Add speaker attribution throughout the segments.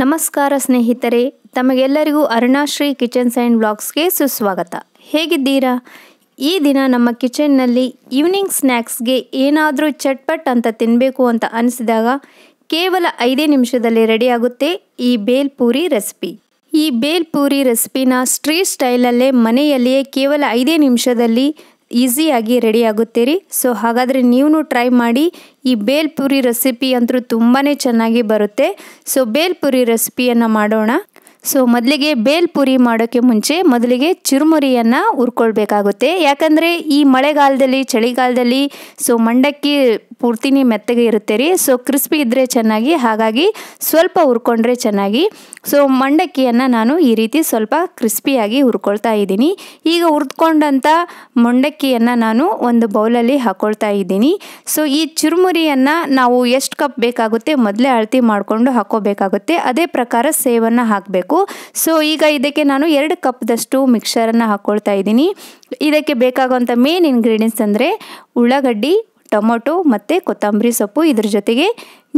Speaker 1: ನಮಸ್ಕಾರ ಸ್ನೇಹಿತರೆ ತಮಗೆಲ್ಲರಿಗೂ ಅರುಣಾಶ್ರೀ ಕಿಚನ್ಸ್ ಆ್ಯಂಡ್ ಬ್ಲಾಗ್ಸ್ಗೆ ಸುಸ್ವಾಗತ ಹೇಗಿದ್ದೀರಾ ಈ ದಿನ ನಮ್ಮ ಕಿಚನ್ನಲ್ಲಿ ಈವ್ನಿಂಗ್ ಸ್ನ್ಯಾಕ್ಸ್ಗೆ ಏನಾದರೂ ಚಟ್ಪಟ್ ಅಂತ ತಿನ್ನಬೇಕು ಅಂತ ಅನಿಸಿದಾಗ ಕೇವಲ ಐದೇ ನಿಮಿಷದಲ್ಲಿ ರೆಡಿಯಾಗುತ್ತೆ ಈ ಬೇಲ್ಪೂರಿ ರೆಸಿಪಿ ಈ ಬೇಲ್ಪೂರಿ ರೆಸಿಪಿನ ಸ್ಟ್ರೀಟ್ ಸ್ಟೈಲಲ್ಲೇ ಮನೆಯಲ್ಲಿಯೇ ಕೇವಲ ಐದೇ ನಿಮಿಷದಲ್ಲಿ ಈಸಿಯಾಗಿ ರೆಡಿ ಆಗುತ್ತೀರಿ ಸೊ ಹಾಗಾದರೆ ನೀವು ಟ್ರೈ ಮಾಡಿ ಈ ಬೇಲ್ಪುರಿ ರೆಸಿಪಿ ಅಂತೂ ತುಂಬಾ ಚೆನ್ನಾಗಿ ಬರುತ್ತೆ ಸೊ ಬೇಲ್ಪುರಿ ರೆಸಿಪಿಯನ್ನು ಮಾಡೋಣ ಸೊ ಮೊದಲಿಗೆ ಪುರಿ ಮಾಡೋಕ್ಕೆ ಮುಂಚೆ ಮೊದಲಿಗೆ ಚುರುಮುರಿಯನ್ನು ಹುರ್ಕೊಳ್ಬೇಕಾಗುತ್ತೆ ಯಾಕಂದರೆ ಈ ಮಳೆಗಾಲದಲ್ಲಿ ಚಳಿಗಾಲದಲ್ಲಿ ಸೊ ಮಂಡಕ್ಕಿ ಪೂರ್ತಿನಿ ಮೆತ್ತಗೆ ಇರುತ್ತೆ ರೀ ಸೊ ಕ್ರಿಸ್ಪಿ ಇದ್ದರೆ ಚೆನ್ನಾಗಿ ಹಾಗಾಗಿ ಸ್ವಲ್ಪ ಹುರ್ಕೊಂಡ್ರೆ ಚೆನ್ನಾಗಿ ಸೊ ಮಂಡಕ್ಕಿಯನ್ನು ನಾನು ಈ ರೀತಿ ಸ್ವಲ್ಪ ಕ್ರಿಸ್ಪಿಯಾಗಿ ಹುರ್ಕೊಳ್ತಾ ಇದ್ದೀನಿ ಈಗ ಹುರ್ದ್ಕೊಂಡಂಥ ಮಂಡಕ್ಕಿಯನ್ನು ನಾನು ಒಂದು ಬೌಲಲ್ಲಿ ಹಾಕ್ಕೊಳ್ತಾ ಇದ್ದೀನಿ ಸೊ ಈ ಚುರುಮುರಿಯನ್ನು ನಾವು ಎಷ್ಟು ಕಪ್ ಬೇಕಾಗುತ್ತೆ ಮೊದಲೇ ಅಳತಿ ಮಾಡಿಕೊಂಡು ಹಾಕೋಬೇಕಾಗುತ್ತೆ ಅದೇ ಪ್ರಕಾರ ಸೇವನ್ನು ಹಾಕಬೇಕು ಸೊ ಈಗ ಇದಕ್ಕೆ ನಾನು ಎರಡು ಕಪ್ದಷ್ಟು ಮಿಕ್ಸರನ್ನು ಹಾಕ್ಕೊಳ್ತಾ ಇದ್ದೀನಿ ಇದಕ್ಕೆ ಬೇಕಾಗುವಂಥ ಮೇನ್ ಇಂಗ್ರೀಡಿಯೆಂಟ್ಸ್ ಅಂದರೆ ಉಳ್ಳಾಗಡ್ಡಿ ಟೊಮೊಟೊ ಮತ್ತು ಕೊತ್ತಂಬರಿ ಸೊಪ್ಪು ಇದ್ರ ಜೊತೆಗೆ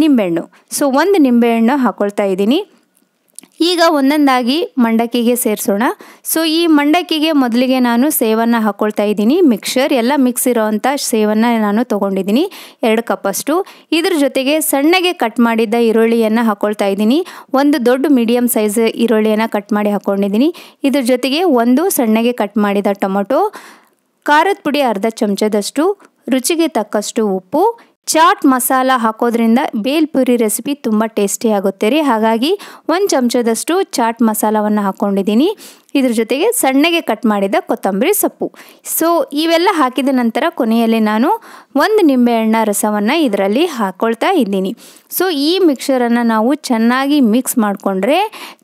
Speaker 1: ನಿಂಬೆಹಣ್ಣು ಸೊ ಒಂದು ನಿಂಬೆಹಣ್ಣು ಹಾಕ್ಕೊಳ್ತಾ ಇದ್ದೀನಿ ಈಗ ಒಂದೊಂದಾಗಿ ಮಂಡಕ್ಕಿಗೆ ಸೇರಿಸೋಣ ಸೊ ಈ ಮಂಡಕ್ಕಿಗೆ ಮೊದಲಿಗೆ ನಾನು ಸೇವನ್ನು ಹಾಕ್ಕೊಳ್ತಾ ಇದ್ದೀನಿ ಮಿಕ್ಸರ್ ಎಲ್ಲ ಮಿಕ್ಸ್ ಇರೋವಂಥ ಸೇವನ್ನು ನಾನು ತೊಗೊಂಡಿದ್ದೀನಿ ಎರಡು ಕಪ್ಪಷ್ಟು ಇದ್ರ ಜೊತೆಗೆ ಸಣ್ಣಗೆ ಕಟ್ ಮಾಡಿದ್ದ ಈರುಳ್ಳಿಯನ್ನು ಹಾಕ್ಕೊಳ್ತಾ ಇದ್ದೀನಿ ಒಂದು ದೊಡ್ಡ ಮೀಡಿಯಮ್ ಸೈಜ್ ಈರುಳ್ಳಿಯನ್ನು ಕಟ್ ಮಾಡಿ ಹಾಕ್ಕೊಂಡಿದ್ದೀನಿ ಇದ್ರ ಜೊತೆಗೆ ಒಂದು ಸಣ್ಣಗೆ ಕಟ್ ಮಾಡಿದ ಟೊಮೊಟೊ ಖಾರದ ಪುಡಿ ಅರ್ಧ ಚಮಚದಷ್ಟು ರುಚಿಗೆ ತಕ್ಕಷ್ಟು ಉಪ್ಪು ಚಾಟ್ ಮಸಾಲ ಹಾಕೋದ್ರಿಂದ ಬೇಲ್ಪುರಿ ರೆಸಿಪಿ ತುಂಬ ಟೇಸ್ಟಿ ಆಗುತ್ತೆ ರೀ ಹಾಗಾಗಿ ಒಂದು ಚಮಚದಷ್ಟು ಚಾಟ್ ಮಸಾಲವನ್ನು ಹಾಕ್ಕೊಂಡಿದ್ದೀನಿ ಇದ್ರ ಜೊತೆಗೆ ಸಣ್ಣಗೆ ಕಟ್ ಮಾಡಿದ ಕೊತ್ತಂಬರಿ ಸೊಪ್ಪು ಸೊ ಇವೆಲ್ಲ ಹಾಕಿದ ನಂತರ ಕೊನೆಯಲ್ಲಿ ನಾನು ಒಂದು ನಿಂಬೆಹಣ್ಣ ರಸವನ್ನು ಇದರಲ್ಲಿ ಹಾಕ್ಕೊಳ್ತಾ ಇದ್ದೀನಿ ಸೊ ಈ ಮಿಕ್ಸರನ್ನು ನಾವು ಚೆನ್ನಾಗಿ ಮಿಕ್ಸ್ ಮಾಡಿಕೊಂಡ್ರೆ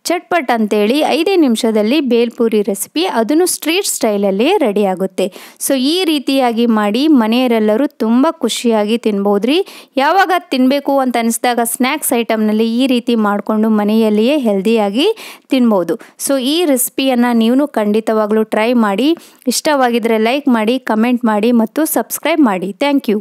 Speaker 1: ಚಟ್ಪಟ್ ಅಂತೇಳಿ ಐದೇ ನಿಮಿಷದಲ್ಲಿ ಬೇಲ್ಪುರಿ ರೆಸಿಪಿ ಅದನ್ನು ಸ್ಟ್ರೀಟ್ ಸ್ಟೈಲಲ್ಲಿ ರೆಡಿ ಆಗುತ್ತೆ ಸೊ ಈ ರೀತಿಯಾಗಿ ಮಾಡಿ ಮನೆಯವರೆಲ್ಲರೂ ತುಂಬ ಖುಷಿಯಾಗಿ ತಿನ್ಬೋದ್ರಿ ಯಾವಾಗ ತಿನ್ನಬೇಕು ಅಂತ ಅನಿಸಿದಾಗ ಸ್ನ್ಯಾಕ್ಸ್ ಐಟಮ್ನಲ್ಲಿ ಈ ರೀತಿ ಮಾಡಿಕೊಂಡು ಮನೆಯಲ್ಲಿಯೇ ಹೆಲ್ದಿಯಾಗಿ ತಿನ್ಬೋದು ಸೊ ಈ ರೆಸಿಪಿ ರೆಸಿಪಿಯನ್ನು ನೀವು ಖಂಡಿತವಾಗಲೂ ಟ್ರೈ ಮಾಡಿ ಇಷ್ಟವಾಗಿದ್ದರೆ ಲೈಕ್ ಮಾಡಿ ಕಮೆಂಟ್ ಮಾಡಿ ಮತ್ತು ಸಬ್ಸ್ಕ್ರೈಬ್ ಮಾಡಿ ಥ್ಯಾಂಕ್ ಯು